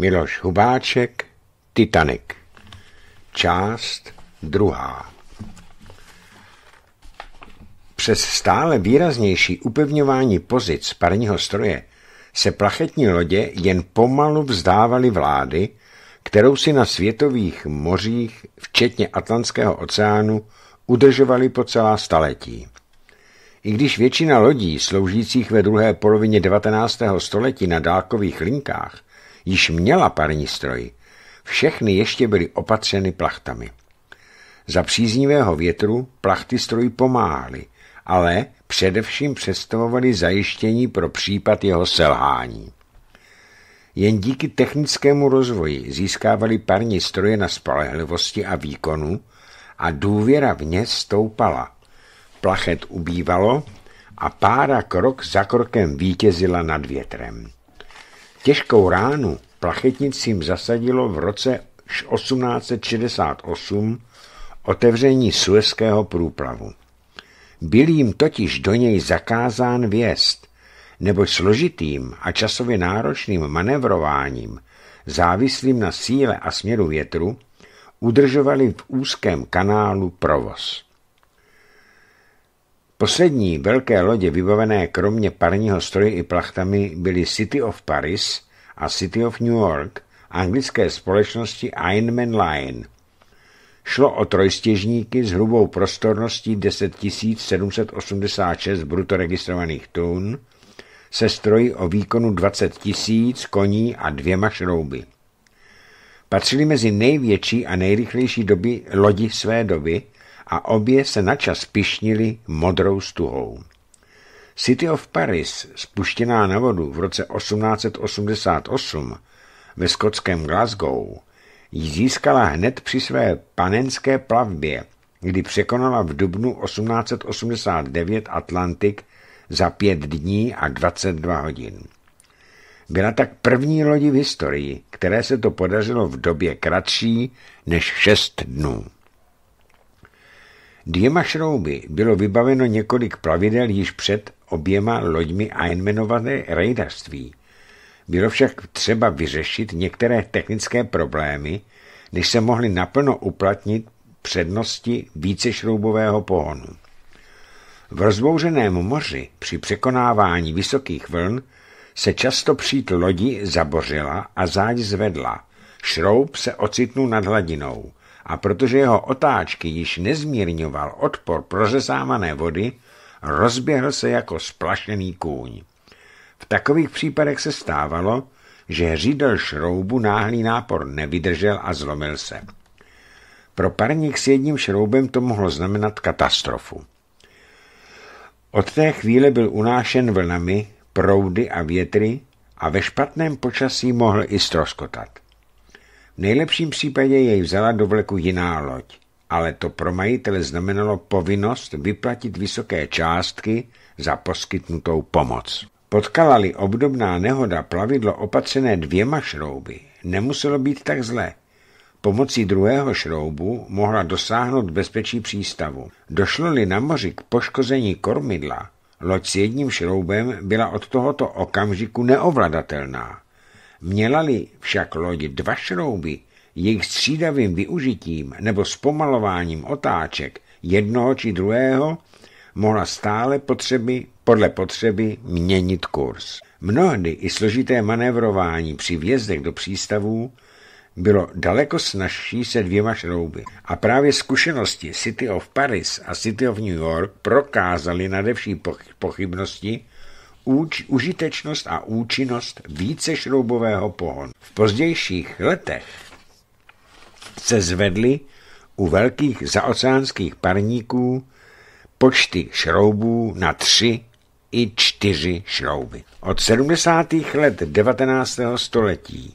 Miloš Hubáček, Titanic. Část druhá. Přes stále výraznější upevňování pozic parního stroje se plachetní lodě jen pomalu vzdávaly vlády, kterou si na světových mořích, včetně Atlantského oceánu, udržovali po celá staletí. I když většina lodí sloužících ve druhé polovině 19. století na dálkových linkách již měla parní stroj, všechny ještě byly opatřeny plachtami. Za příznivého větru plachty stroj pomáhaly, ale především představovaly zajištění pro případ jeho selhání. Jen díky technickému rozvoji získávali parní stroje na spolehlivosti a výkonu a důvěra v ně stoupala. Plachet ubývalo a pára krok za krokem vítězila nad větrem. Těžkou ránu plachetnicím zasadilo v roce 1868 otevření Suezského průplavu. Byl jim totiž do něj zakázán vjezd, neboť složitým a časově náročným manevrováním, závislým na síle a směru větru, udržovali v úzkém kanálu provoz. Poslední velké lodě vybavené kromě parního stroje i plachtami byly City of Paris a City of New York anglické společnosti Ironman Line. Šlo o trojstěžníky s hrubou prostorností 10 786 bruto registrovaných tun, se stroji o výkonu 20 000 koní a dvěma šrouby. Patřili mezi největší a nejrychlejší doby lodi své doby – a obě se načas pišnili modrou stuhou. City of Paris, spuštěná na vodu v roce 1888 ve skotském Glasgow, ji získala hned při své panenské plavbě, kdy překonala v dubnu 1889 Atlantik za pět dní a 22 hodin. Byla tak první lodi v historii, které se to podařilo v době kratší než šest dnů. Dvěma šrouby bylo vybaveno několik plavidel již před oběma loďmi jmenované rejdařství. Bylo však třeba vyřešit některé technické problémy, než se mohly naplno uplatnit přednosti vícešroubového pohonu. V rozbouřeném moři při překonávání vysokých vln se často přít lodi zabořila a záď zvedla. Šroub se ocitnul nad hladinou a protože jeho otáčky již nezmírňoval odpor prořezávané vody, rozběhl se jako splašený kůň. V takových případech se stávalo, že řídel šroubu náhlý nápor nevydržel a zlomil se. Pro parník s jedním šroubem to mohlo znamenat katastrofu. Od té chvíle byl unášen vlnami, proudy a větry a ve špatném počasí mohl i stroskotat. V nejlepším případě jej vzala do vleku jiná loď, ale to pro majitele znamenalo povinnost vyplatit vysoké částky za poskytnutou pomoc. Potkala-li obdobná nehoda plavidlo opatřené dvěma šrouby, nemuselo být tak zlé. Pomocí druhého šroubu mohla dosáhnout bezpečí přístavu. Došlo-li na moři k poškození kormidla, loď s jedním šroubem byla od tohoto okamžiku neovladatelná. Měla-li však loď dva šrouby, jejich střídavým využitím nebo zpomalováním otáček jednoho či druhého mohla stále potřeby, podle potřeby měnit kurz. Mnohdy i složité manévrování při vjezdech do přístavů bylo daleko snažší se dvěma šrouby. A právě zkušenosti City of Paris a City of New York prokázaly nadevší pochybnosti úč, užitečnost a účinnost více šroubového pohonu. V pozdějších letech se zvedly u velkých zaoceánských parníků počty šroubů na tři i čtyři šrouby. Od 70. let 19. století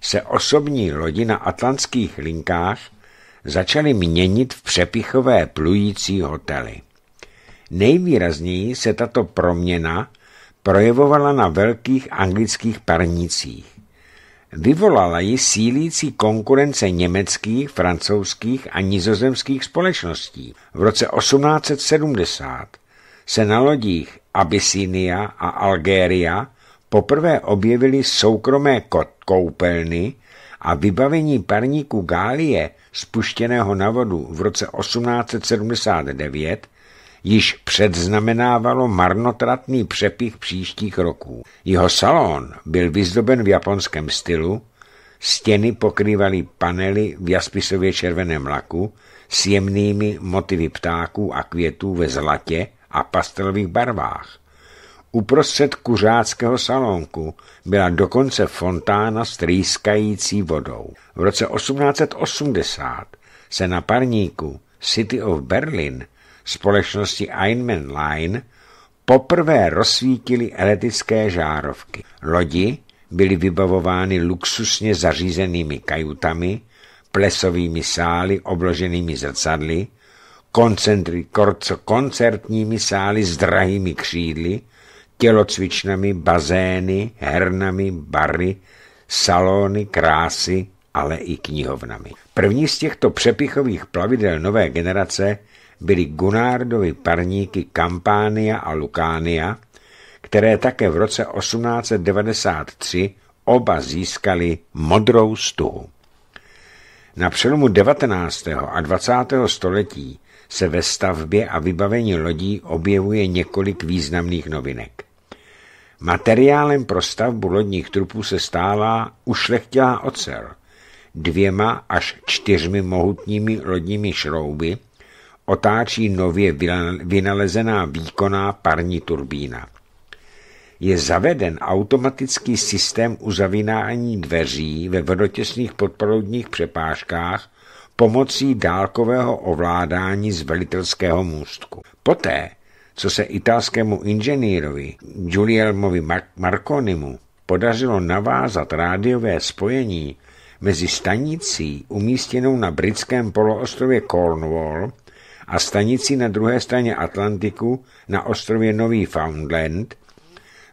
se osobní lodi na atlantských linkách začaly měnit v přepichové plující hotely. Nejvýrazněji se tato proměna projevovala na velkých anglických parnicích. Vyvolala ji sílící konkurence německých, francouzských a nizozemských společností. V roce 1870 se na lodích Abyssinia a Algéria poprvé objevily soukromé koupelny a vybavení parníku Gálie spuštěného na vodu v roce 1879 již předznamenávalo marnotratný přepich příštích roků. Jeho salon byl vyzdoben v japonském stylu, stěny pokrývaly panely v jaspisově červeném laku s jemnými motivy ptáků a květů ve zlatě a pastelových barvách. Uprostřed kuřáckého salonku byla dokonce fontána s trýskající vodou. V roce 1880 se na parníku City of Berlin společnosti Einman Line poprvé rozsvítily elektrické žárovky. Lodi byly vybavovány luxusně zařízenými kajutami, plesovými sály obloženými zrcadly, koncertními sály s drahými křídly, tělocvičnami, bazény, hernami, bary, salony, krásy, ale i knihovnami. První z těchto přepichových plavidel nové generace byly Gunárdovi parníky Kampánia a Lukánia, které také v roce 1893 oba získali modrou stuhu. Na přelomu 19. a 20. století se ve stavbě a vybavení lodí objevuje několik významných novinek. Materiálem pro stavbu lodních trupů se stává ušlechtilá ocel, dvěma až čtyřmi mohutními lodními šrouby – otáčí nově vynalezená výkonná parní turbína. Je zaveden automatický systém uzavínání dveří ve vodotěsných podproudních přepážkách pomocí dálkového ovládání z velitelského můstku. Poté, co se italskému inženýrovi Giulielmovi Mar- Marconimu podařilo navázat rádiové spojení mezi stanicí umístěnou na britském poloostrově Cornwall a stanicí na druhé straně Atlantiku na ostrově Nový Foundland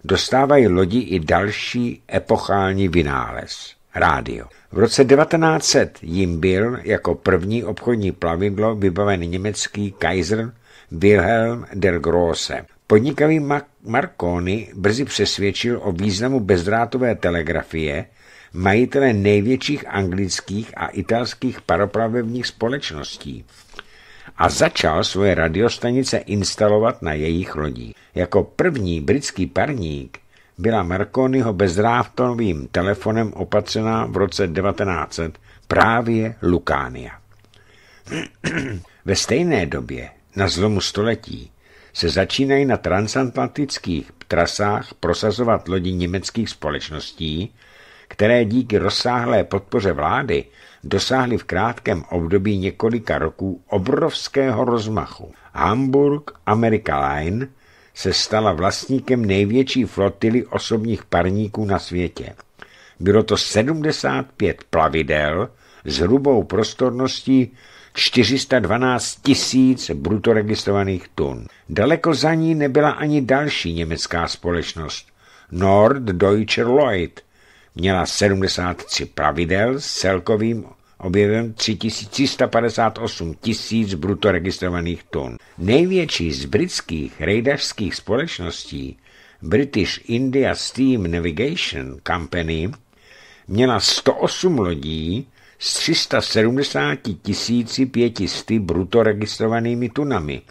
dostávají lodi i další epochální vynález – rádio. V roce 1900 jim byl jako první obchodní plavidlo vybaven německý Kaiser Wilhelm der Grosse. Podnikavý Marconi brzy přesvědčil o významu bezdrátové telegrafie majitele největších anglických a italských paroplavebních společností a začal svoje radiostanice instalovat na jejich lodí. Jako první britský parník byla Marconiho bezdrátovým telefonem opatřena v roce 1900 právě Lukánia. Ve stejné době, na zlomu století, se začínají na transatlantických trasách prosazovat lodi německých společností, které díky rozsáhlé podpoře vlády dosáhly v krátkém období několika roků obrovského rozmachu. Hamburg America Line se stala vlastníkem největší flotily osobních parníků na světě. Bylo to 75 plavidel s hrubou prostorností 412 tisíc brutoregistrovaných tun. Daleko za ní nebyla ani další německá společnost Nord Lloyd – měla 73 pravidel s celkovým objevem 3158 tisíc bruto registrovaných tun. Největší z britských rejdařských společností British India Steam Navigation Company měla 108 lodí s 370 500 bruto registrovanými tunami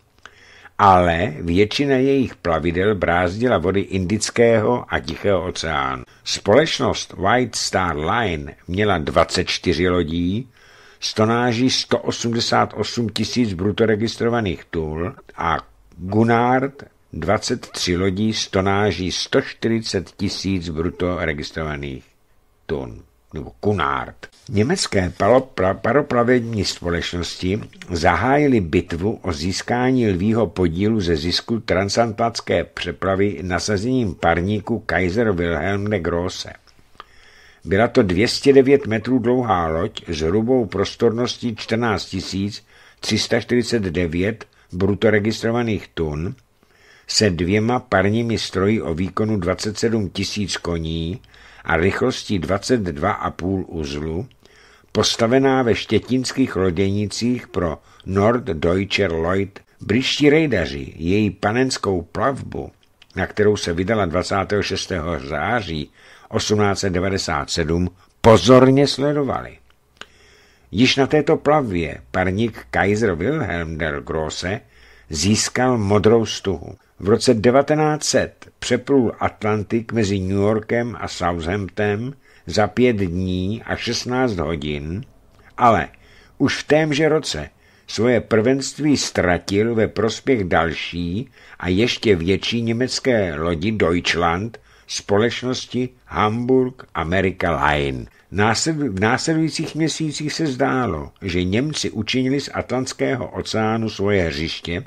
ale většina jejich plavidel brázdila vody Indického a Tichého oceánu. Společnost White Star Line měla 24 lodí, stonáží 188 tisíc brutoregistrovaných tůl a Gunnard 23 lodí stonáží 140 tisíc brutoregistrovaných tun nebo Kunard. Německé paroplavení společnosti zahájili bitvu o získání lvího podílu ze zisku transatlantské přepravy nasazením parníku Kaiser Wilhelm de Grosse. Byla to 209 metrů dlouhá loď s hrubou prostorností 14 349 brutoregistrovaných tun se dvěma parními stroji o výkonu 27 000 koní a rychlostí 22,5 uzlu, postavená ve štětinských loděnicích pro Deutsche Lloyd, britští rejdaři její panenskou plavbu, na kterou se vydala 26. září 1897, pozorně sledovali. Již na této plavbě parník Kaiser Wilhelm der Grosse získal modrou stuhu. V roce 1900 přeplul Atlantik mezi New Yorkem a Southamptonem za pět dní a 16 hodin, ale už v témže roce svoje prvenství ztratil ve prospěch další a ještě větší německé lodi Deutschland společnosti Hamburg America Line. V následujících měsících se zdálo, že Němci učinili z Atlantského oceánu svoje hřiště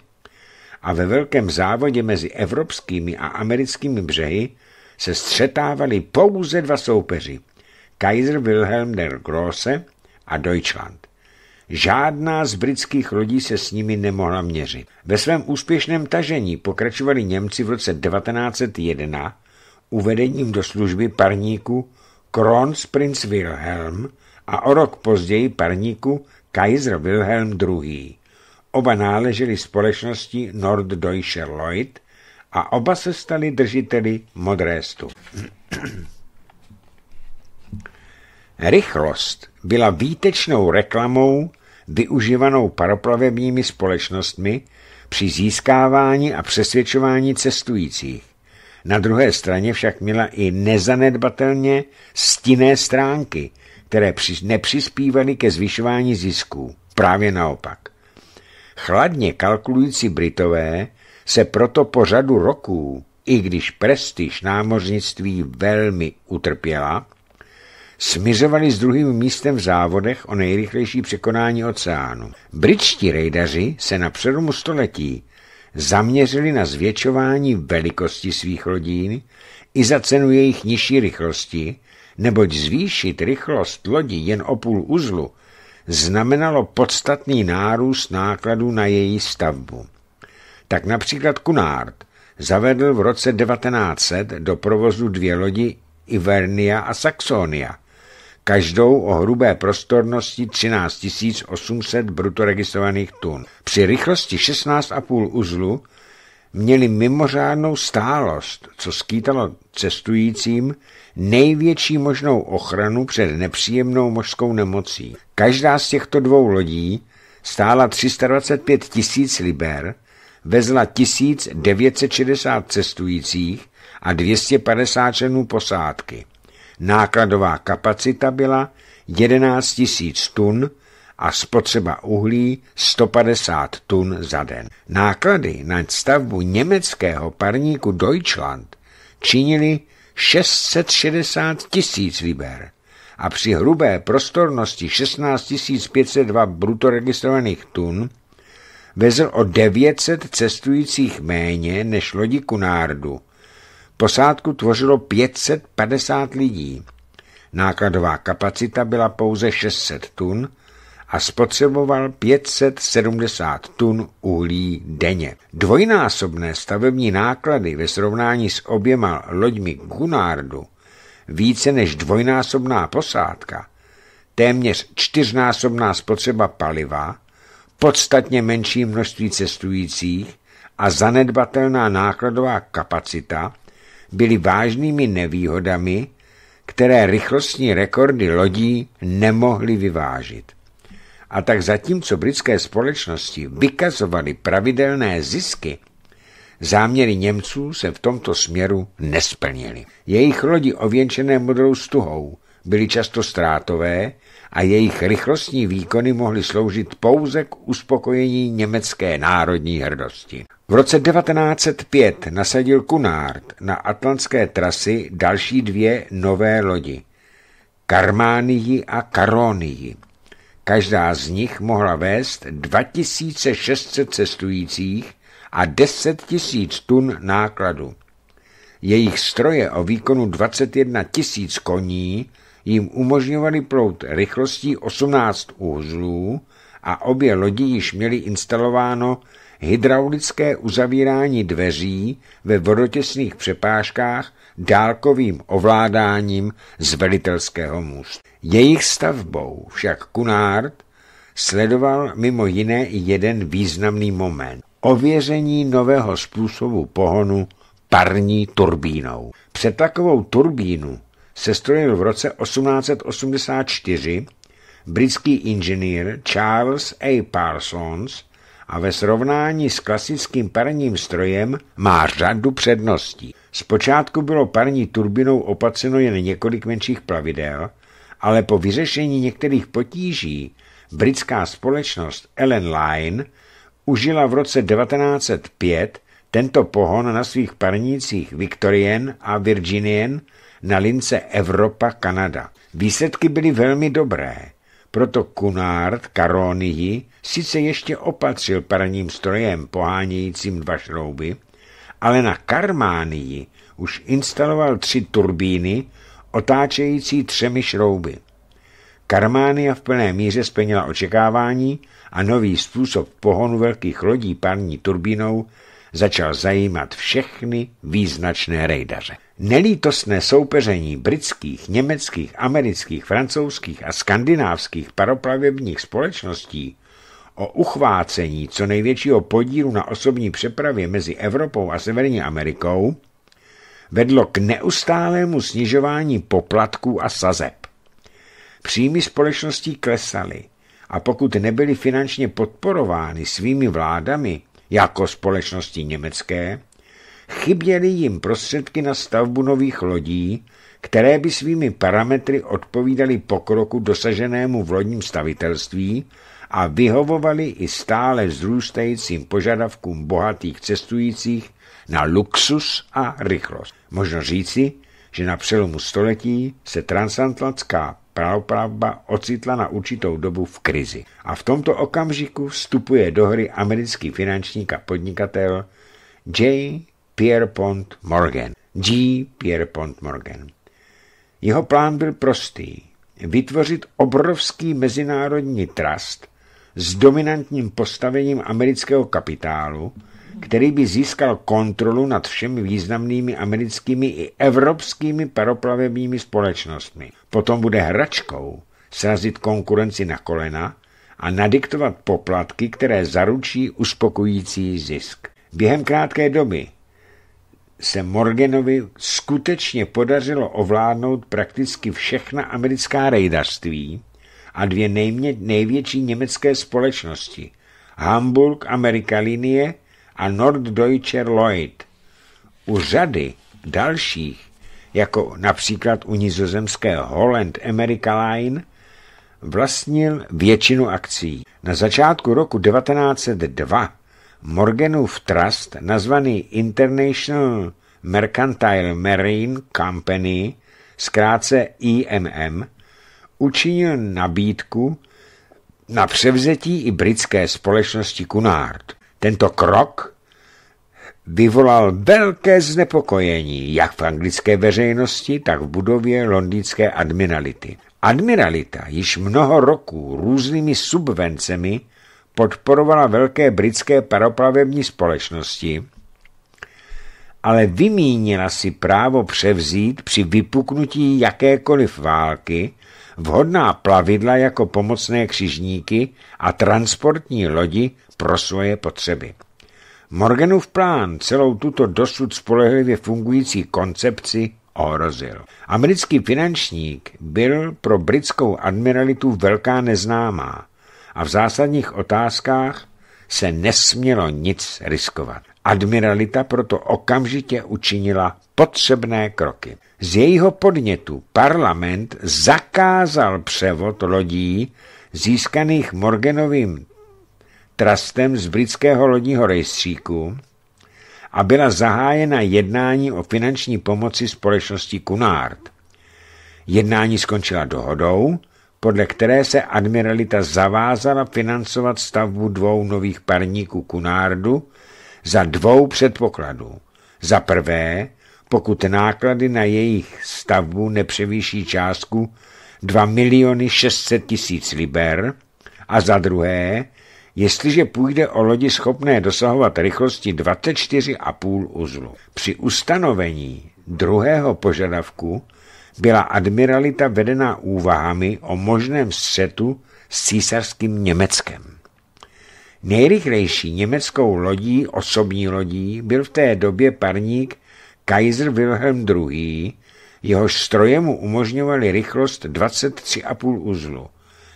a ve velkém závodě mezi evropskými a americkými břehy se střetávali pouze dva soupeři, Kaiser Wilhelm der Grosse a Deutschland. Žádná z britských lodí se s nimi nemohla měřit. Ve svém úspěšném tažení pokračovali Němci v roce 1901 uvedením do služby parníku Kronprinz Wilhelm a o rok později parníku Kaiser Wilhelm II. Oba náleželi společnosti Norddeutscher Lloyd a oba se stali držiteli modré stu. Rychlost byla výtečnou reklamou využívanou paroplavebními společnostmi při získávání a přesvědčování cestujících. Na druhé straně však měla i nezanedbatelně stinné stránky, které nepřispívaly ke zvyšování zisků. Právě naopak. Chladně kalkulující Britové se proto po řadu roků, i když prestiž námořnictví velmi utrpěla, smizovali s druhým místem v závodech o nejrychlejší překonání oceánu. Britští rejdaři se na přelomu století zaměřili na zvětšování velikosti svých lodín i za cenu jejich nižší rychlosti, neboť zvýšit rychlost lodí jen o půl uzlu znamenalo podstatný nárůst nákladů na její stavbu. Tak například Cunard zavedl v roce 1900 do provozu dvě lodi Ivernia a Saxonia, každou o hrubé prostornosti 13 800 brutoregistrovaných tun. Při rychlosti 16,5 uzlu měly mimořádnou stálost, co skýtalo cestujícím největší možnou ochranu před nepříjemnou mořskou nemocí. Každá z těchto dvou lodí stála 325 tisíc liber, vezla 1960 cestujících a 250 členů posádky. Nákladová kapacita byla 11 000 tun a spotřeba uhlí 150 tun za den. Náklady na stavbu německého parníku Deutschland činili 660 tisíc liber a při hrubé prostornosti 16 502 brutoregistrovaných tun vezl o 900 cestujících méně než lodi Kunárdu. Posádku tvořilo 550 lidí. Nákladová kapacita byla pouze 600 tun a spotřeboval 570 tun uhlí denně. Dvojnásobné stavební náklady ve srovnání s oběma loďmi Gunardu, více než dvojnásobná posádka, téměř čtyřnásobná spotřeba paliva, podstatně menší množství cestujících a zanedbatelná nákladová kapacita byly vážnými nevýhodami, které rychlostní rekordy lodí nemohly vyvážit. A tak zatímco britské společnosti vykazovaly pravidelné zisky, záměry Němců se v tomto směru nesplnily. Jejich lodi ověnčené modrou stuhou byly často ztrátové a jejich rychlostní výkony mohly sloužit pouze k uspokojení německé národní hrdosti. V roce 1905 nasadil Cunard na atlantské trasy další dvě nové lodi – Karmánii a Karónii. Každá z nich mohla vést 2600 cestujících a 10 000 tun nákladu. Jejich stroje o výkonu 21 000 koní jim umožňovaly plout rychlostí 18 uzlů a obě lodi již měly instalováno hydraulické uzavírání dveří ve vodotěsných přepážkách dálkovým ovládáním z velitelského můstu. Jejich stavbou však Kunard sledoval mimo jiné i jeden významný moment. Ověření nového způsobu pohonu parní turbínou. takovou turbínu se strojil v roce 1884 britský inženýr Charles A. Parsons, a ve srovnání s klasickým parním strojem má řadu předností. Zpočátku bylo parní turbinou opaceno jen několik menších plavidel, ale po vyřešení některých potíží britská společnost Ellen Line užila v roce 1905 tento pohon na svých parnících Victorien a Virginien na lince Evropa-Kanada. Výsledky byly velmi dobré. Proto Kunard Karonii sice ještě opatřil parním strojem pohánějícím dva šrouby, ale na Karmánii už instaloval tři turbíny otáčející třemi šrouby. Karmánia v plné míře splnila očekávání a nový způsob pohonu velkých lodí parní turbínou začal zajímat všechny význačné rejdaře. Nelítostné soupeření britských, německých, amerických, francouzských a skandinávských paroplavebních společností o uchvácení co největšího podílu na osobní přepravě mezi Evropou a Severní Amerikou vedlo k neustálému snižování poplatků a sazeb. Příjmy společností klesaly a pokud nebyly finančně podporovány svými vládami jako společnosti německé, chyběly jim prostředky na stavbu nových lodí, které by svými parametry odpovídaly pokroku dosaženému v lodním stavitelství a vyhovovaly i stále vzrůstajícím požadavkům bohatých cestujících na luxus a rychlost. Možno říci, že na přelomu století se transatlantská pravopravba ocitla na určitou dobu v krizi. A v tomto okamžiku vstupuje do hry americký finančník a podnikatel J. Pierpont Morgan. G. Pierpont Morgan. Jeho plán byl prostý. Vytvořit obrovský mezinárodní trust s dominantním postavením amerického kapitálu, který by získal kontrolu nad všemi významnými americkými i evropskými paroplavebními společnostmi. Potom bude hračkou srazit konkurenci na kolena a nadiktovat poplatky, které zaručí uspokojící zisk. Během krátké doby se Morganovi skutečně podařilo ovládnout prakticky všechna americká rejdařství a dvě nejmě, největší německé společnosti Hamburg America Linie a Norddeutsche Lloyd. U řady dalších, jako například u nizozemské Holland America Line, vlastnil většinu akcí. Na začátku roku 1902 Morganův trust, nazvaný International Mercantile Marine Company, zkrátce IMM, učinil nabídku na převzetí i britské společnosti Cunard. Tento krok vyvolal velké znepokojení jak v anglické veřejnosti, tak v budově londýnské admirality. Admiralita již mnoho roků různými subvencemi podporovala velké britské paroplavební společnosti, ale vymínila si právo převzít při vypuknutí jakékoliv války vhodná plavidla jako pomocné křižníky a transportní lodi pro svoje potřeby. Morganův plán celou tuto dosud spolehlivě fungující koncepci ohrozil. Americký finančník byl pro britskou admiralitu velká neznámá a v zásadních otázkách se nesmělo nic riskovat. Admiralita proto okamžitě učinila potřebné kroky. Z jejího podnětu parlament zakázal převod lodí získaných Morganovým trastem z britského lodního rejstříku a byla zahájena jednání o finanční pomoci společnosti Cunard. Jednání skončila dohodou, podle které se admiralita zavázala financovat stavbu dvou nových parníků Kunárdu za dvou předpokladů. Za prvé, pokud náklady na jejich stavbu nepřevýší částku 2 miliony 600 tisíc liber a za druhé, jestliže půjde o lodi schopné dosahovat rychlosti 24,5 uzlu. Při ustanovení druhého požadavku byla admiralita vedená úvahami o možném střetu s císařským Německem. Nejrychlejší německou lodí, osobní lodí, byl v té době parník Kaiser Wilhelm II., jehož stroje mu umožňovaly rychlost 23,5 uzlu.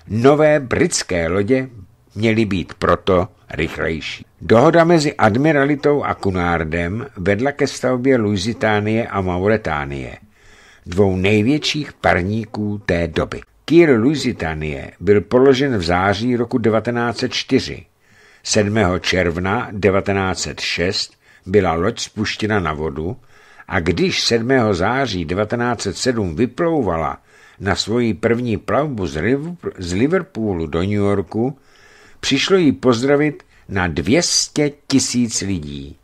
Nové britské lodě měly být proto rychlejší. Dohoda mezi admiralitou a Kunardem vedla ke stavbě Lusitánie a Mauretánie dvou největších parníků té doby. Kýr Lusitanie byl položen v září roku 1904. 7. června 1906 byla loď spuštěna na vodu a když 7. září 1907 vyplouvala na svoji první plavbu z Liverpoolu do New Yorku, přišlo jí pozdravit na 200 tisíc lidí.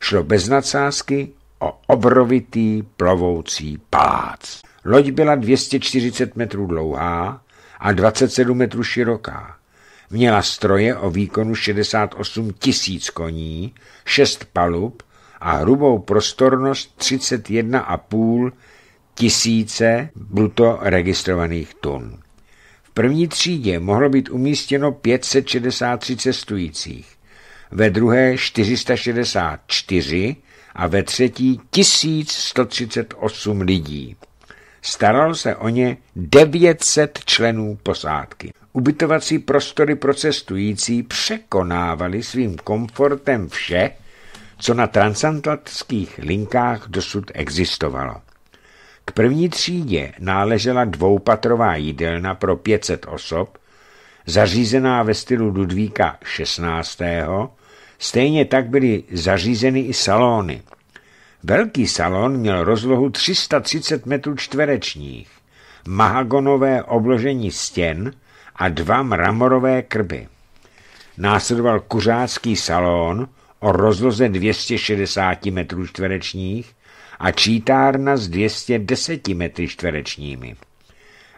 Šlo bez nadsázky o obrovitý plovoucí palác. Loď byla 240 metrů dlouhá a 27 metrů široká. Měla stroje o výkonu 68 tisíc koní, 6 palub a hrubou prostornost 31,5 tisíce bruto registrovaných tun. V první třídě mohlo být umístěno 563 cestujících, ve druhé 464 a ve třetí 1138 lidí. Staral se o ně 900 členů posádky. Ubytovací prostory pro cestující překonávaly svým komfortem vše, co na transatlantských linkách dosud existovalo. K první třídě náležela dvoupatrová jídelna pro 500 osob, zařízená ve stylu Ludvíka 16. Stejně tak byly zařízeny i salony. Velký salon měl rozlohu 330 metrů čtverečních, mahagonové obložení stěn a dva mramorové krby. Následoval kuřácký salon o rozloze 260 metrů čtverečních a čítárna s 210 metry čtverečními.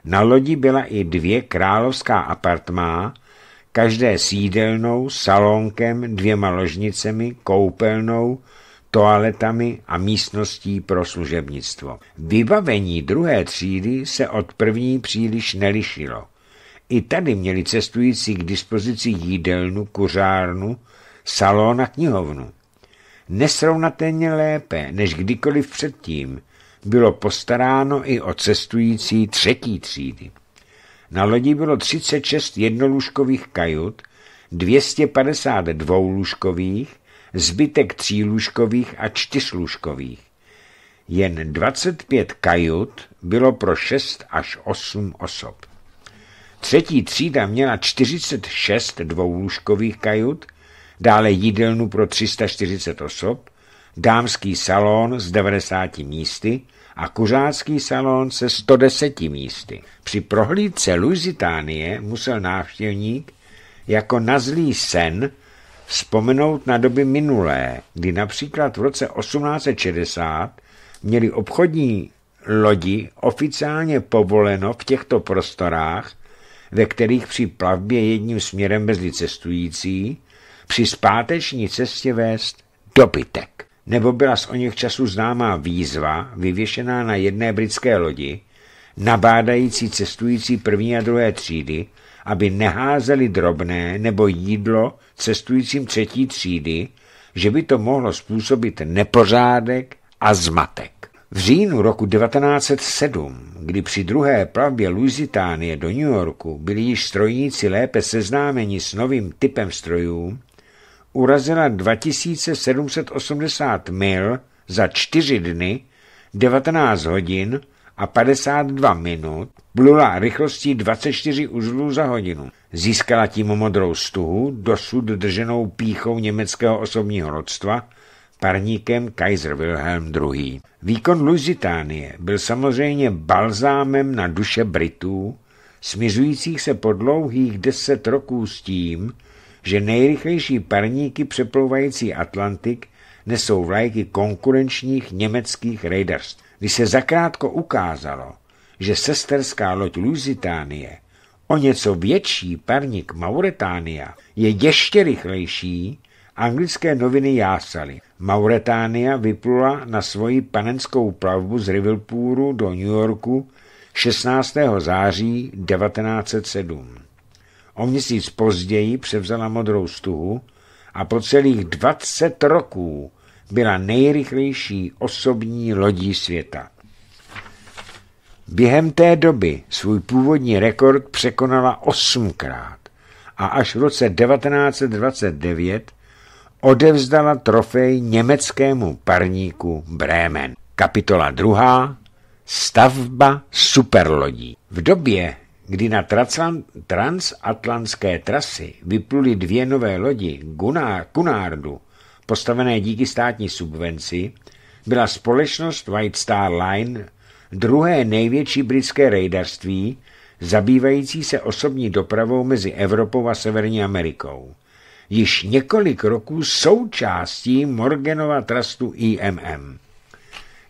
Na lodi byla i dvě královská apartmá každé s jídelnou, salonkem, dvěma ložnicemi, koupelnou, toaletami a místností pro služebnictvo. Vybavení druhé třídy se od první příliš nelišilo. I tady měli cestující k dispozici jídelnu, kuřárnu, salon a knihovnu. Nesrovnatelně lépe než kdykoliv předtím bylo postaráno i o cestující třetí třídy. Na lodi bylo 36 jednolůžkových kajut, 250 dvoulůžkových, zbytek třílůžkových a čtyřlůžkových. Jen 25 kajut bylo pro 6 až 8 osob. Třetí třída měla 46 dvoulůžkových kajut, dále jídelnu pro 340 osob, dámský salon s 90 místy, a kuřácký salon se 110 místy. Při prohlídce Lusitánie musel návštěvník jako na zlý sen vzpomenout na doby minulé, kdy například v roce 1860 měli obchodní lodi oficiálně povoleno v těchto prostorách, ve kterých při plavbě jedním směrem bezli cestující, při zpáteční cestě vést dobytek nebo byla z o něch času známá výzva vyvěšená na jedné britské lodi, nabádající cestující první a druhé třídy, aby neházeli drobné nebo jídlo cestujícím třetí třídy, že by to mohlo způsobit nepořádek a zmatek. V říjnu roku 1907, kdy při druhé plavbě Lusitánie do New Yorku byli již strojníci lépe seznámeni s novým typem strojů, urazila 2780 mil za čtyři dny, 19 hodin a 52 minut, plula rychlostí 24 uzlů za hodinu. Získala tím modrou stuhu, dosud drženou píchou německého osobního rodstva, parníkem Kaiser Wilhelm II. Výkon Lusitánie byl samozřejmě balzámem na duše Britů, smizujících se po dlouhých deset roků s tím, že nejrychlejší parníky přeplouvající Atlantik nesou vlajky konkurenčních německých raiders. Když se zakrátko ukázalo, že sesterská loď Lusitánie o něco větší parník Mauretánia je ještě rychlejší, anglické noviny jásaly. Mauretánia vyplula na svoji panenskou plavbu z Liverpoolu do New Yorku 16. září 1907. O měsíc později převzala modrou stuhu a po celých 20 roků byla nejrychlejší osobní lodí světa. Během té doby svůj původní rekord překonala osmkrát a až v roce 1929 odevzdala trofej německému parníku Bremen. Kapitola 2. Stavba superlodí. V době, kdy na transatlantské trasy vypluly dvě nové lodi Gunnar, postavené díky státní subvenci, byla společnost White Star Line druhé největší britské rejdarství, zabývající se osobní dopravou mezi Evropou a Severní Amerikou. Již několik roků součástí Morganova trustu IMM. E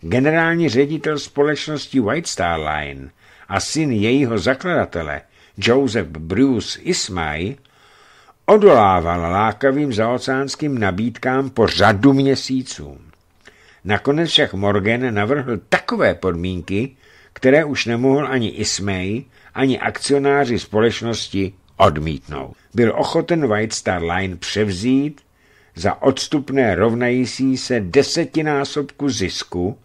Generální ředitel společnosti White Star Line – a syn jejího zakladatele Joseph Bruce Ismay odolával lákavým zaoceánským nabídkám po řadu měsíců. Nakonec však Morgan navrhl takové podmínky, které už nemohl ani Ismay, ani akcionáři společnosti odmítnout. Byl ochoten White Star Line převzít za odstupné rovnající se desetinásobku zisku,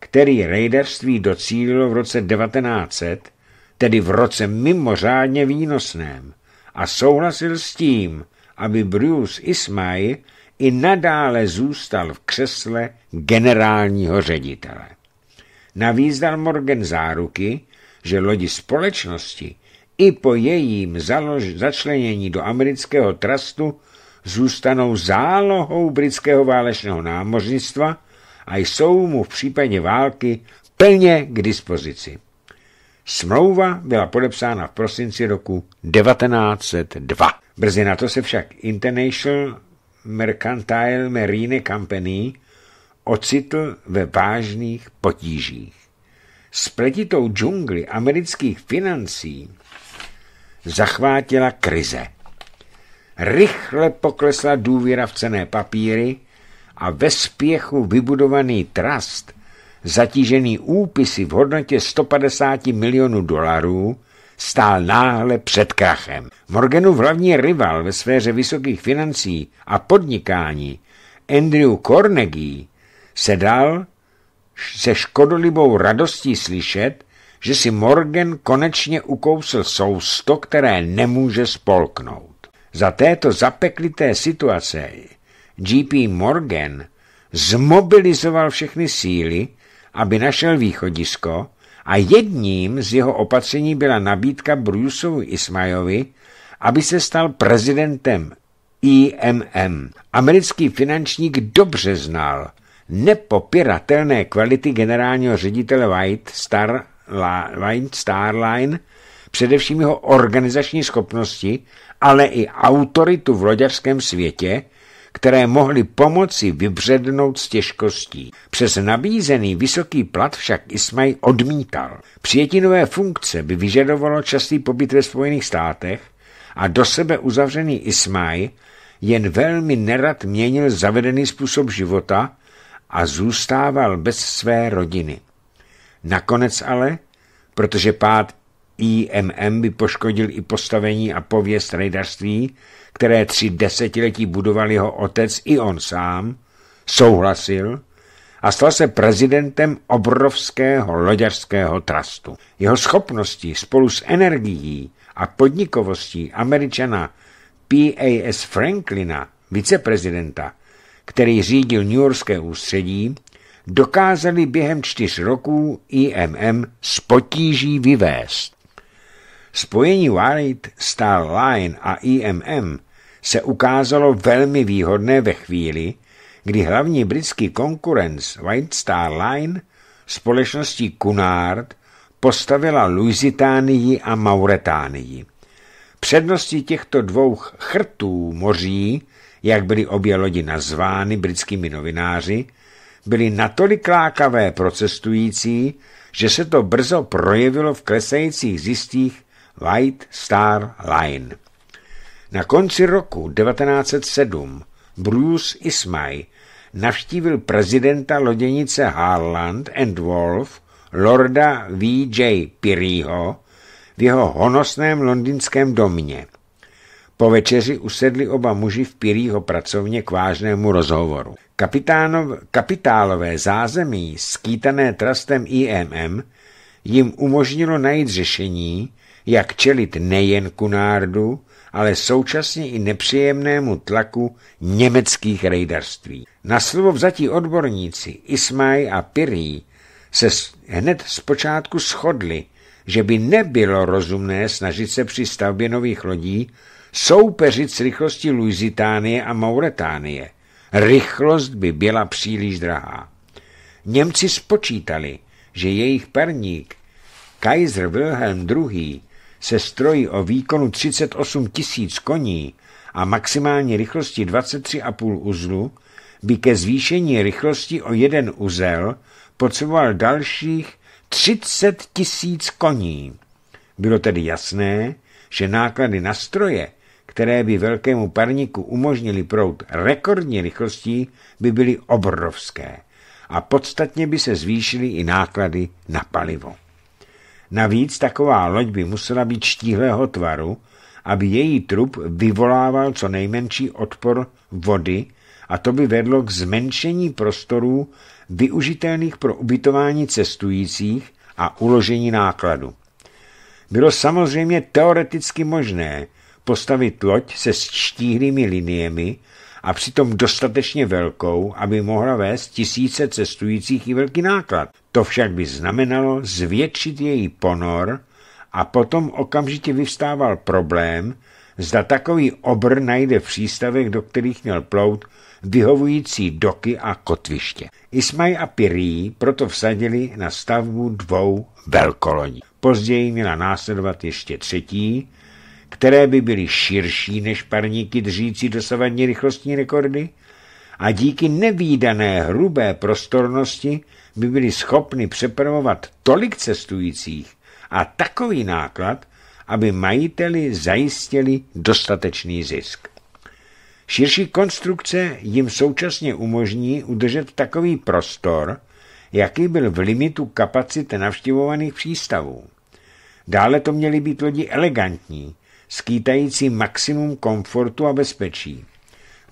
který rejderství docílilo v roce 1900, tedy v roce mimořádně výnosném, a souhlasil s tím, aby Bruce Ismay i nadále zůstal v křesle generálního ředitele. Navíc dal Morgan záruky, že lodi společnosti i po jejím založ, začlenění do amerického trustu zůstanou zálohou britského válečného námořnictva a jsou mu v případě války plně k dispozici. Smlouva byla podepsána v prosinci roku 1902. Brzy na to se však International Mercantile Marine Company ocitl ve vážných potížích. S pletitou džungli amerických financí zachvátila krize. Rychle poklesla důvěra v cené papíry a ve spěchu vybudovaný trust, zatížený úpisy v hodnotě 150 milionů dolarů, stál náhle před krachem. Morganův hlavní rival ve sféře vysokých financí a podnikání, Andrew Carnegie, se dal se škodolibou radostí slyšet, že si Morgan konečně ukousl sousto, které nemůže spolknout. Za této zapeklité situace J.P. Morgan zmobilizoval všechny síly, aby našel východisko a jedním z jeho opatření byla nabídka Bruceovi Ismajovi, aby se stal prezidentem IMM. Americký finančník dobře znal nepopiratelné kvality generálního ředitele White Star, La, White Star Line, především jeho organizační schopnosti, ale i autoritu v loďařském světě, které mohly pomoci vybřednout z těžkostí. Přes nabízený vysoký plat však Ismaj odmítal. Přijetí nové funkce by vyžadovalo častý pobyt ve Spojených státech a do sebe uzavřený Ismaj jen velmi nerad měnil zavedený způsob života a zůstával bez své rodiny. Nakonec ale, protože pád IMM by poškodil i postavení a pověst rejdařství, které tři desetiletí budoval jeho otec i on sám, souhlasil a stal se prezidentem obrovského loďařského trastu. Jeho schopnosti spolu s energií a podnikovostí američana P.A.S. Franklina, viceprezidenta, který řídil Yorkské ústředí, dokázali během čtyř roků IMM z potíží vyvést. Spojení White Star Line a IMM e se ukázalo velmi výhodné ve chvíli, kdy hlavní britský konkurent White Star Line společností Cunard postavila Lusitánii a Mauretánii. Přednosti těchto dvou chrtů moří, jak byly obě lodi nazvány britskými novináři, byly natolik lákavé pro cestující, že se to brzo projevilo v klesajících zjistích White Star Line. Na konci roku 1907 Bruce Ismay navštívil prezidenta loděnice Harland and Wolff lorda V.J. Pirýho v jeho honosném londýnském domě. Po večeři usedli oba muži v Pirýho pracovně k vážnému rozhovoru. Kapitánov, kapitálové zázemí skýtané trustem IMM jim umožnilo najít řešení, jak čelit nejen Kunárdu, ale současně i nepříjemnému tlaku německých rejdarství. Na slovo vzatí odborníci Ismaj a Pirý se hned zpočátku shodli, že by nebylo rozumné snažit se při stavbě nových lodí soupeřit s rychlostí Luizitánie a Mauretánie. Rychlost by byla příliš drahá. Němci spočítali, že jejich perník Kaiser Wilhelm II se stroji o výkonu 38 tisíc koní a maximální rychlosti 23,5 uzlu by ke zvýšení rychlosti o jeden uzel potřeboval dalších 30 tisíc koní. Bylo tedy jasné, že náklady na stroje, které by velkému parníku umožnili prout rekordní rychlostí, by byly obrovské a podstatně by se zvýšily i náklady na palivo. Navíc taková loď by musela být štíhlého tvaru, aby její trup vyvolával co nejmenší odpor vody a to by vedlo k zmenšení prostorů využitelných pro ubytování cestujících a uložení nákladu. Bylo samozřejmě teoreticky možné postavit loď se štíhlými liniemi a přitom dostatečně velkou, aby mohla vést tisíce cestujících i velký náklad. To však by znamenalo zvětšit její ponor a potom okamžitě vyvstával problém, zda takový obr najde v přístavech, do kterých měl plout, vyhovující doky a kotviště. Ismaj a pirý proto vsadili na stavbu dvou velkoloní. Později měla následovat ještě třetí, které by byly širší než parníky držící dosavadní rychlostní rekordy a díky nevýdané hrubé prostornosti by byly schopny přepravovat tolik cestujících a takový náklad, aby majiteli zajistili dostatečný zisk. Širší konstrukce jim současně umožní udržet takový prostor, jaký byl v limitu kapacit navštěvovaných přístavů. Dále to měly být lodi elegantní, skýtající maximum komfortu a bezpečí.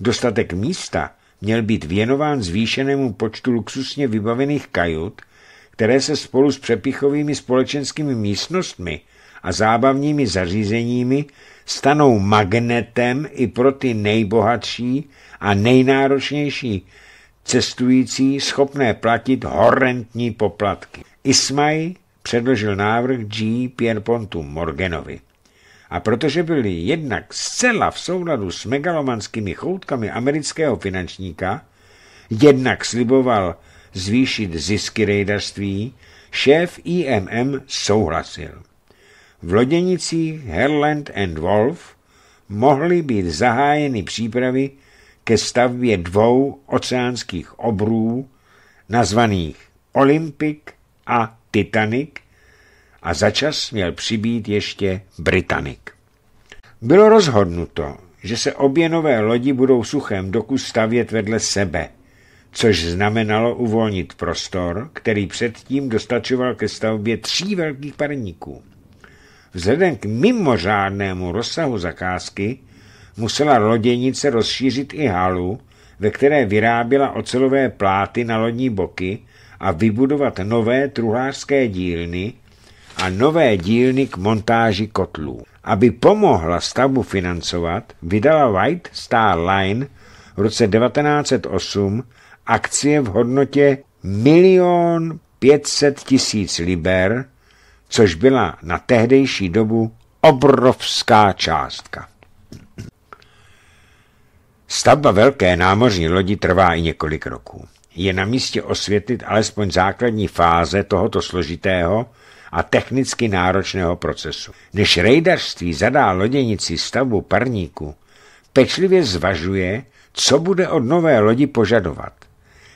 Dostatek místa měl být věnován zvýšenému počtu luxusně vybavených kajut, které se spolu s přepichovými společenskými místnostmi a zábavními zařízeními stanou magnetem i pro ty nejbohatší a nejnáročnější cestující schopné platit horrentní poplatky. Ismaj předložil návrh G. Pierpontu Morganovi a protože byly jednak zcela v souladu s megalomanskými choutkami amerického finančníka, jednak sliboval zvýšit zisky rejdařství, šéf IMM souhlasil. V loděnicích Herland and Wolf mohly být zahájeny přípravy ke stavbě dvou oceánských obrů nazvaných Olympic a Titanic, a začas měl přibít ještě Britanik. Bylo rozhodnuto, že se obě nové lodi budou suchém doku stavět vedle sebe, což znamenalo uvolnit prostor, který předtím dostačoval ke stavbě tří velkých parníků. Vzhledem k mimořádnému rozsahu zakázky musela loděnice rozšířit i halu, ve které vyráběla ocelové pláty na lodní boky a vybudovat nové truhářské dílny, a nové dílny k montáži kotlů. Aby pomohla stavbu financovat, vydala White Star Line v roce 1908 akcie v hodnotě milion 500 tisíc liber, což byla na tehdejší dobu obrovská částka. Stavba velké námořní lodi trvá i několik roků. Je na místě osvětlit alespoň základní fáze tohoto složitého a technicky náročného procesu. Než rejdařství zadá loděnici stavbu parníku, pečlivě zvažuje, co bude od nové lodi požadovat,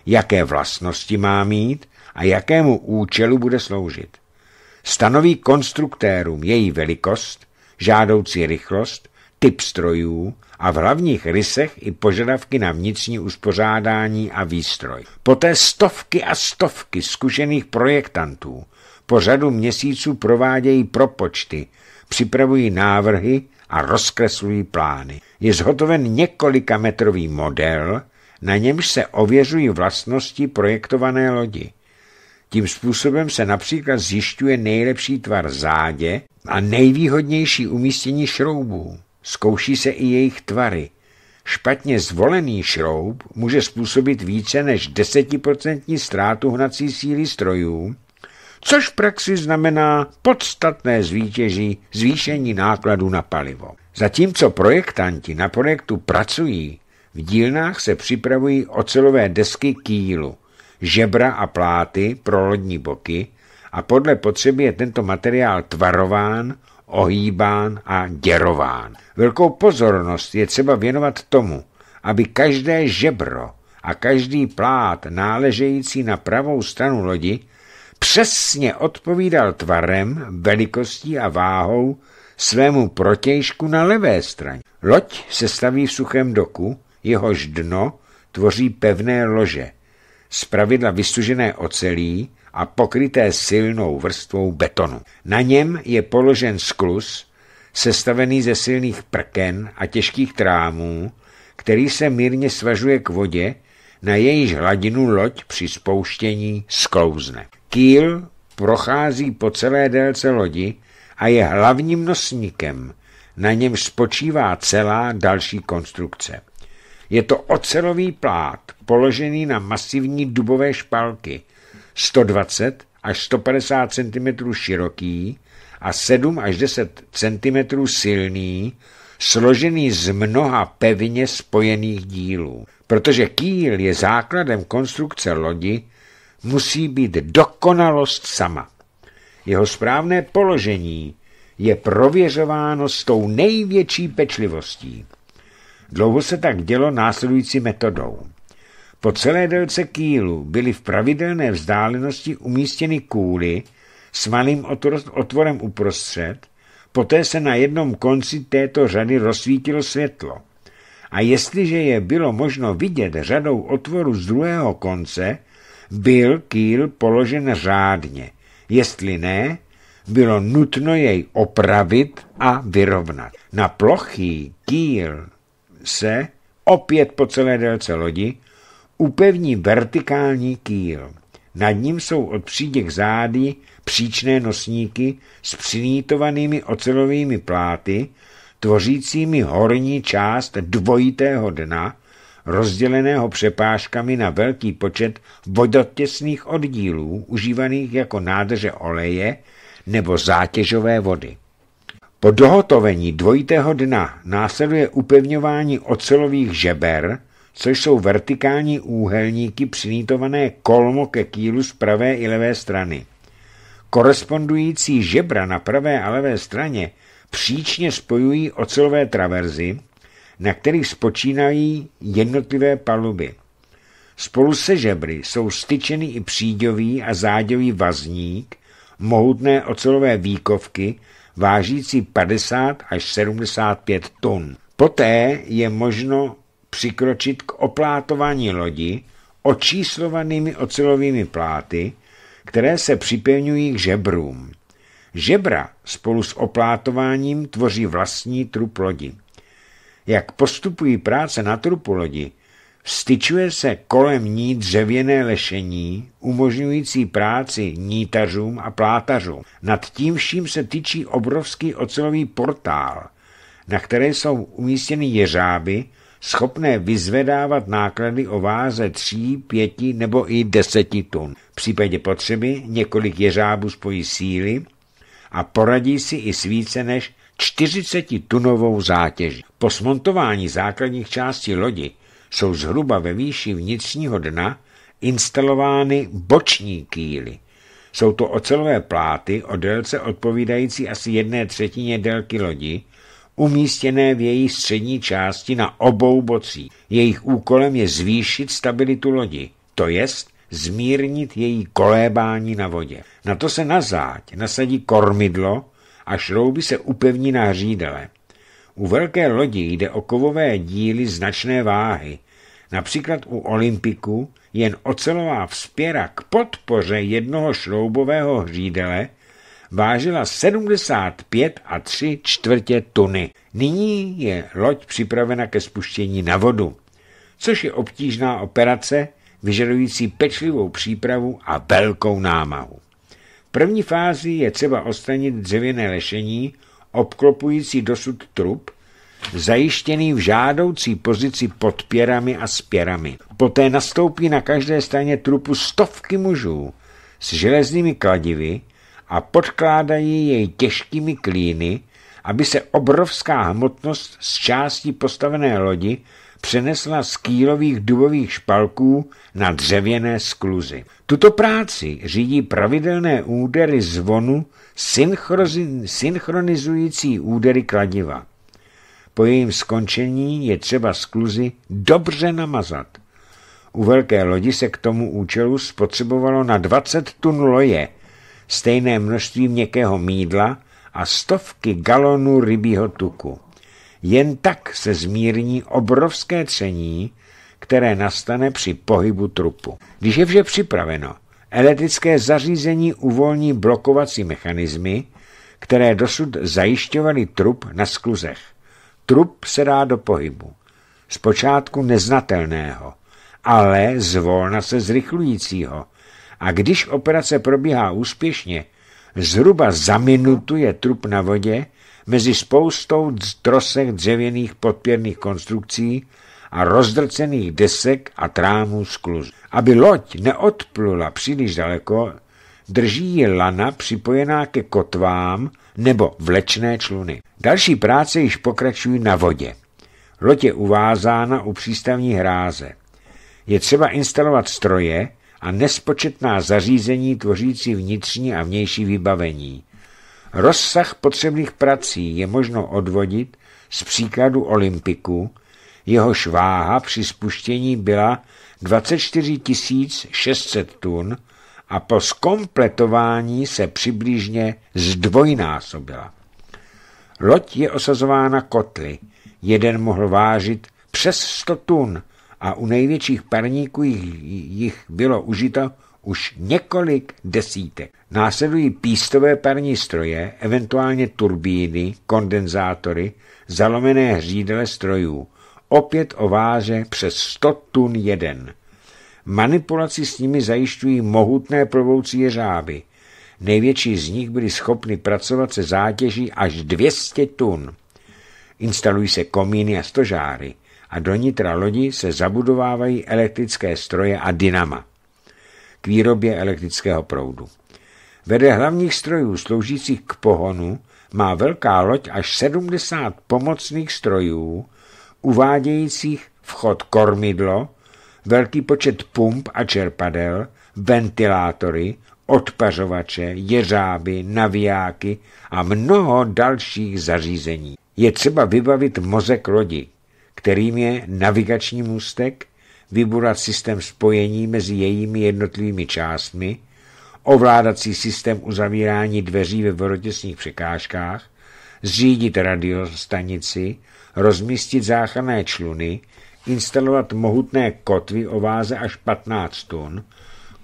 jaké vlastnosti má mít a jakému účelu bude sloužit. Stanoví konstruktérům její velikost, žádoucí rychlost, typ strojů a v hlavních rysech i požadavky na vnitřní uspořádání a výstroj. Poté stovky a stovky zkušených projektantů po řadu měsíců provádějí propočty, připravují návrhy a rozkreslují plány. Je zhotoven několika metrový model, na němž se ověřují vlastnosti projektované lodi. Tím způsobem se například zjišťuje nejlepší tvar zádě a nejvýhodnější umístění šroubů. Zkouší se i jejich tvary. Špatně zvolený šroub může způsobit více než desetiprocentní ztrátu hnací síly strojů což v praxi znamená podstatné zvítěží zvýšení nákladu na palivo. Zatímco projektanti na projektu pracují, v dílnách se připravují ocelové desky kýlu, žebra a pláty pro lodní boky a podle potřeby je tento materiál tvarován, ohýbán a děrován. Velkou pozornost je třeba věnovat tomu, aby každé žebro a každý plát náležející na pravou stranu lodi přesně odpovídal tvarem, velikostí a váhou svému protějšku na levé straně. Loď se staví v suchém doku, jehož dno tvoří pevné lože, zpravidla vysužené ocelí a pokryté silnou vrstvou betonu. Na něm je položen sklus, sestavený ze silných prken a těžkých trámů, který se mírně svažuje k vodě, na jejíž hladinu loď při spouštění sklouzne. Kýl prochází po celé délce lodi a je hlavním nosníkem, na něm spočívá celá další konstrukce. Je to ocelový plát položený na masivní dubové špalky, 120 až 150 cm široký a 7 až 10 cm silný, složený z mnoha pevně spojených dílů. Protože kýl je základem konstrukce lodi, musí být dokonalost sama. Jeho správné položení je prověřováno s tou největší pečlivostí. Dlouho se tak dělo následující metodou. Po celé délce kýlu byly v pravidelné vzdálenosti umístěny kůly s malým otvorem uprostřed, poté se na jednom konci této řady rozsvítilo světlo. A jestliže je bylo možno vidět řadou otvoru z druhého konce, byl kýl položen řádně. Jestli ne, bylo nutno jej opravit a vyrovnat. Na plochý kýl se opět po celé délce lodi upevní vertikální kýl. Nad ním jsou od příděk zády příčné nosníky s přinítovanými ocelovými pláty, tvořícími horní část dvojitého dna, rozděleného přepážkami na velký počet vodotěsných oddílů, užívaných jako nádrže oleje nebo zátěžové vody. Po dohotovení dvojitého dna následuje upevňování ocelových žeber, což jsou vertikální úhelníky přinítované kolmo ke kýlu z pravé i levé strany. Korespondující žebra na pravé a levé straně příčně spojují ocelové traverzy, na kterých spočínají jednotlivé paluby. Spolu se žebry jsou styčeny i příďový a záďový vazník, mohutné ocelové výkovky, vážící 50 až 75 tun. Poté je možno přikročit k oplátování lodi očíslovanými ocelovými pláty, které se připevňují k žebrům. Žebra spolu s oplátováním tvoří vlastní trup lodi jak postupují práce na trupu lodi, vstyčuje se kolem ní dřevěné lešení, umožňující práci nítařům a plátařům. Nad tím vším se tyčí obrovský ocelový portál, na které jsou umístěny jeřáby, schopné vyzvedávat náklady o váze 3, 5 nebo i 10 tun. V případě potřeby několik jeřábů spojí síly a poradí si i s více než 40-tunovou zátěží. Po smontování základních částí lodi jsou zhruba ve výši vnitřního dna instalovány boční kýly. Jsou to ocelové pláty o délce odpovídající asi jedné třetině délky lodi, umístěné v její střední části na obou bocích. Jejich úkolem je zvýšit stabilitu lodi, to jest zmírnit její kolébání na vodě. Na to se na záď nasadí kormidlo a šrouby se upevní na hřídele. U velké lodi jde o kovové díly značné váhy. Například u Olympiku jen ocelová vzpěra k podpoře jednoho šroubového hřídele vážila 75 a 3 čtvrtě tuny. Nyní je loď připravena ke spuštění na vodu, což je obtížná operace, vyžadující pečlivou přípravu a velkou námahu první fázi je třeba odstranit dřevěné lešení, obklopující dosud trup, zajištěný v žádoucí pozici pod pěrami a spěrami. Poté nastoupí na každé straně trupu stovky mužů s železnými kladivy a podkládají jej těžkými klíny, aby se obrovská hmotnost z části postavené lodi přenesla z kýrových dubových špalků na dřevěné skluzy. Tuto práci řídí pravidelné údery zvonu synchronizující údery kladiva. Po jejím skončení je třeba skluzy dobře namazat. U velké lodi se k tomu účelu spotřebovalo na 20 tun loje, stejné množství měkkého mídla a stovky galonů rybího tuku. Jen tak se zmírní obrovské tření, které nastane při pohybu trupu. Když je vše připraveno, elektrické zařízení uvolní blokovací mechanismy, které dosud zajišťovaly trup na skluzech. Trup se dá do pohybu, zpočátku neznatelného, ale zvolna se zrychlujícího. A když operace probíhá úspěšně, zhruba za minutu je trup na vodě mezi spoustou trosek dřevěných podpěrných konstrukcí a rozdrcených desek a trámů z kluzu. Aby loď neodplula příliš daleko, drží ji lana připojená ke kotvám nebo vlečné čluny. Další práce již pokračují na vodě. Loď je uvázána u přístavní hráze. Je třeba instalovat stroje a nespočetná zařízení tvořící vnitřní a vnější vybavení. Rozsah potřebných prací je možno odvodit z příkladu Olympiku, jehož váha při spuštění byla 24 600 tun a po skompletování se přibližně zdvojnásobila. Loď je osazována kotly, jeden mohl vážit přes 100 tun a u největších parníků jich, jich bylo užito už několik desítek. Následují pístové parní stroje, eventuálně turbíny, kondenzátory, zalomené hřídele strojů. Opět o váze přes 100 tun jeden. Manipulaci s nimi zajišťují mohutné provoucí jeřáby. Největší z nich byly schopny pracovat se zátěží až 200 tun. Instalují se komíny a stožáry a do nitra lodi se zabudovávají elektrické stroje a dynama k výrobě elektrického proudu. Vedle hlavních strojů sloužících k pohonu má velká loď až 70 pomocných strojů, uvádějících vchod kormidlo, velký počet pump a čerpadel, ventilátory, odpařovače, jeřáby, navijáky a mnoho dalších zařízení. Je třeba vybavit mozek lodi, kterým je navigační můstek, vybudovat systém spojení mezi jejími jednotlivými částmi, ovládací systém uzavírání dveří ve vorotěsných překážkách, zřídit radiostanici, rozmístit záchranné čluny, instalovat mohutné kotvy o váze až 15 tun,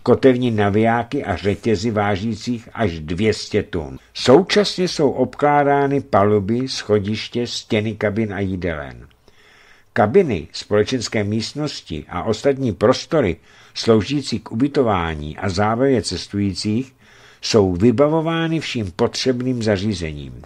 kotevní navijáky a řetězy vážících až 200 tun. Současně jsou obkládány paluby, schodiště, stěny kabin a jídelen. Kabiny, společenské místnosti a ostatní prostory sloužící k ubytování a zábavě cestujících jsou vybavovány vším potřebným zařízením.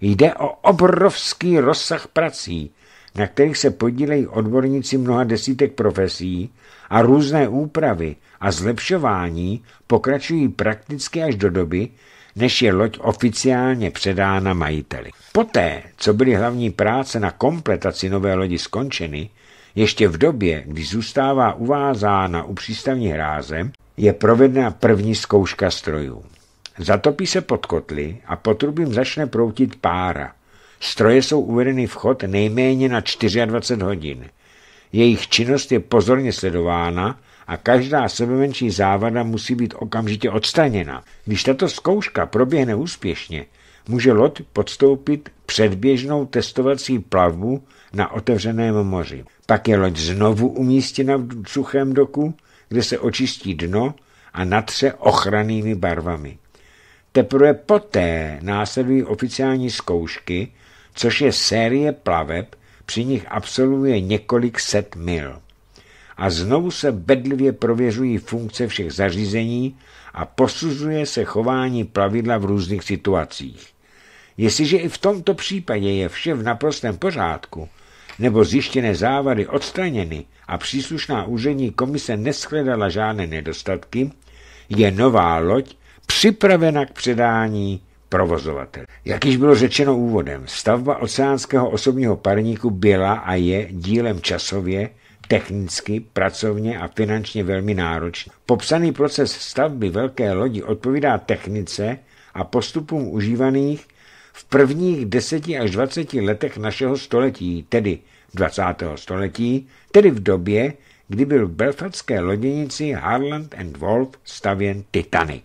Jde o obrovský rozsah prací, na kterých se podílejí odborníci mnoha desítek profesí a různé úpravy a zlepšování pokračují prakticky až do doby, než je loď oficiálně předána majiteli. Poté, co byly hlavní práce na kompletaci nové lodi skončeny, ještě v době, kdy zůstává uvázána u přístavní hráze, je provedena první zkouška strojů. Zatopí se pod kotly a potrubím začne proutit pára. Stroje jsou uvedeny v chod nejméně na 24 hodin. Jejich činnost je pozorně sledována a každá sebemenší závada musí být okamžitě odstraněna. Když tato zkouška proběhne úspěšně, může loď podstoupit předběžnou testovací plavbu na otevřeném moři. Pak je loď znovu umístěna v suchém doku, kde se očistí dno a natře ochrannými barvami. Teprve poté následují oficiální zkoušky, což je série plaveb, při nich absolvuje několik set mil a znovu se bedlivě prověřují funkce všech zařízení a posuzuje se chování plavidla v různých situacích. Jestliže i v tomto případě je vše v naprostém pořádku, nebo zjištěné závady odstraněny a příslušná úřední komise neschledala žádné nedostatky, je nová loď připravena k předání provozovatele. Jak již bylo řečeno úvodem, stavba oceánského osobního parníku byla a je dílem časově technicky, pracovně a finančně velmi náročný. Popsaný proces stavby velké lodi odpovídá technice a postupům užívaných v prvních 10 až 20 letech našeho století, tedy 20. století, tedy v době, kdy byl v belfatské loděnici Harland and Wolff stavěn Titanic.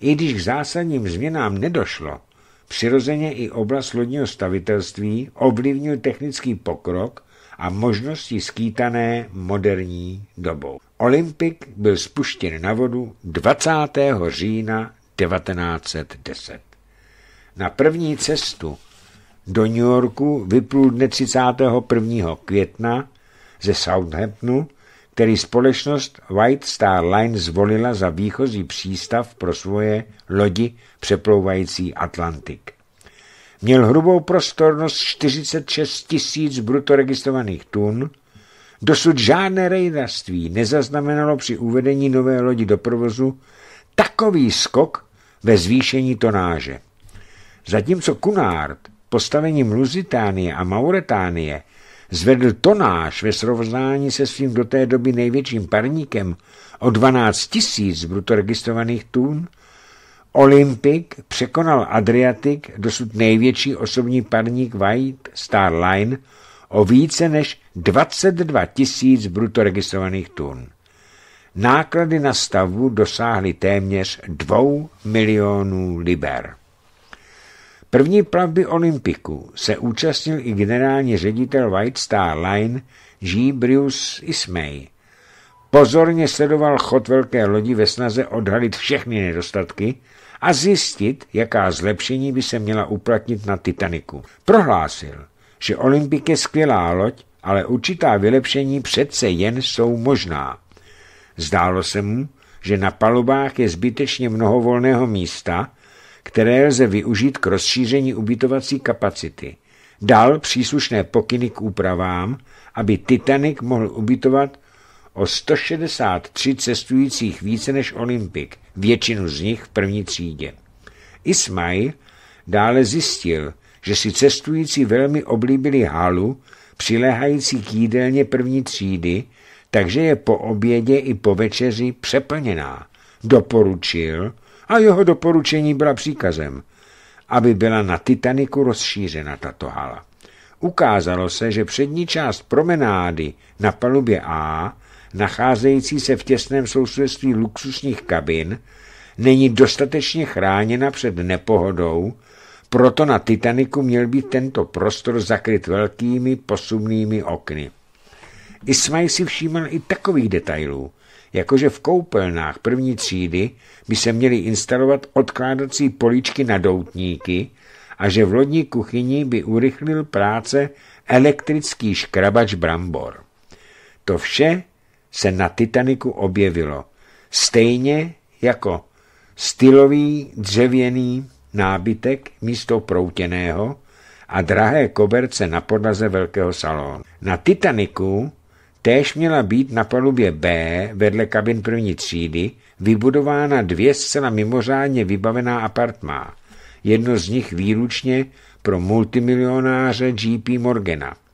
I když k zásadním změnám nedošlo, přirozeně i oblast lodního stavitelství ovlivnil technický pokrok a možnosti skýtané moderní dobou. Olympik byl spuštěn na vodu 20. října 1910. Na první cestu do New Yorku vyplul dne 31. května ze Southamptonu, který společnost White Star Line zvolila za výchozí přístav pro svoje lodi přeplouvající Atlantik. Měl hrubou prostornost 46 tisíc brutoregistrovaných tun. Dosud žádné rejdařství nezaznamenalo při uvedení nové lodi do provozu takový skok ve zvýšení tonáže. Zatímco Cunard postavením Lusitánie a Mauretánie zvedl tonáž ve srovnání se svým do té doby největším parníkem o 12 tisíc brutoregistrovaných tun, Olympic překonal Adriatic, dosud největší osobní parník White Star Line, o více než 22 tisíc bruto registrovaných tun. Náklady na stavbu dosáhly téměř 2 milionů liber. První plavby olympiku se účastnil i generální ředitel White Star Line G. Bruce Ismay. Pozorně sledoval chod velké lodi ve snaze odhalit všechny nedostatky, a zjistit, jaká zlepšení by se měla uplatnit na Titaniku. Prohlásil, že Olympik je skvělá loď, ale určitá vylepšení přece jen jsou možná. Zdálo se mu, že na palubách je zbytečně mnoho volného místa, které lze využít k rozšíření ubytovací kapacity. Dal příslušné pokyny k úpravám, aby Titanic mohl ubytovat o 163 cestujících více než Olympik, většinu z nich v první třídě. Ismaj dále zjistil, že si cestující velmi oblíbili halu, přiléhající k jídelně první třídy, takže je po obědě i po večeři přeplněná. Doporučil, a jeho doporučení byla příkazem, aby byla na Titaniku rozšířena tato hala. Ukázalo se, že přední část promenády na palubě A nacházející se v těsném sousedství luxusních kabin, není dostatečně chráněna před nepohodou, proto na Titaniku měl být tento prostor zakryt velkými posumnými okny. Ismaj si všímal i takových detailů, jakože v koupelnách první třídy by se měly instalovat odkládací poličky na doutníky a že v lodní kuchyni by urychlil práce elektrický škrabač brambor. To vše se na Titaniku objevilo, stejně jako stylový dřevěný nábytek místo proutěného a drahé koberce na podlaze velkého salonu. Na Titaniku též měla být na palubě B vedle kabin první třídy vybudována dvě zcela mimořádně vybavená apartmá, jedno z nich výlučně pro multimilionáře G.P. Morgana –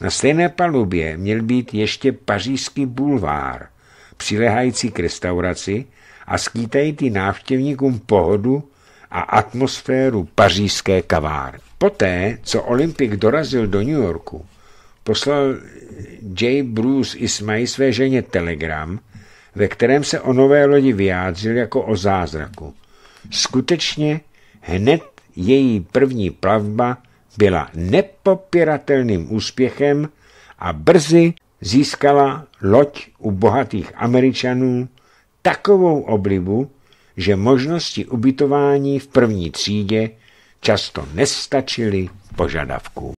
na stejné palubě měl být ještě pařížský bulvár, přilehající k restauraci a skýtající návštěvníkům pohodu a atmosféru pařížské kavárny. Poté, co Olympik dorazil do New Yorku, poslal J. Bruce Ismay své ženě telegram, ve kterém se o nové lodi vyjádřil jako o zázraku. Skutečně hned její první plavba byla nepopiratelným úspěchem a brzy získala loď u bohatých Američanů takovou oblibu, že možnosti ubytování v první třídě často nestačily požadavkům.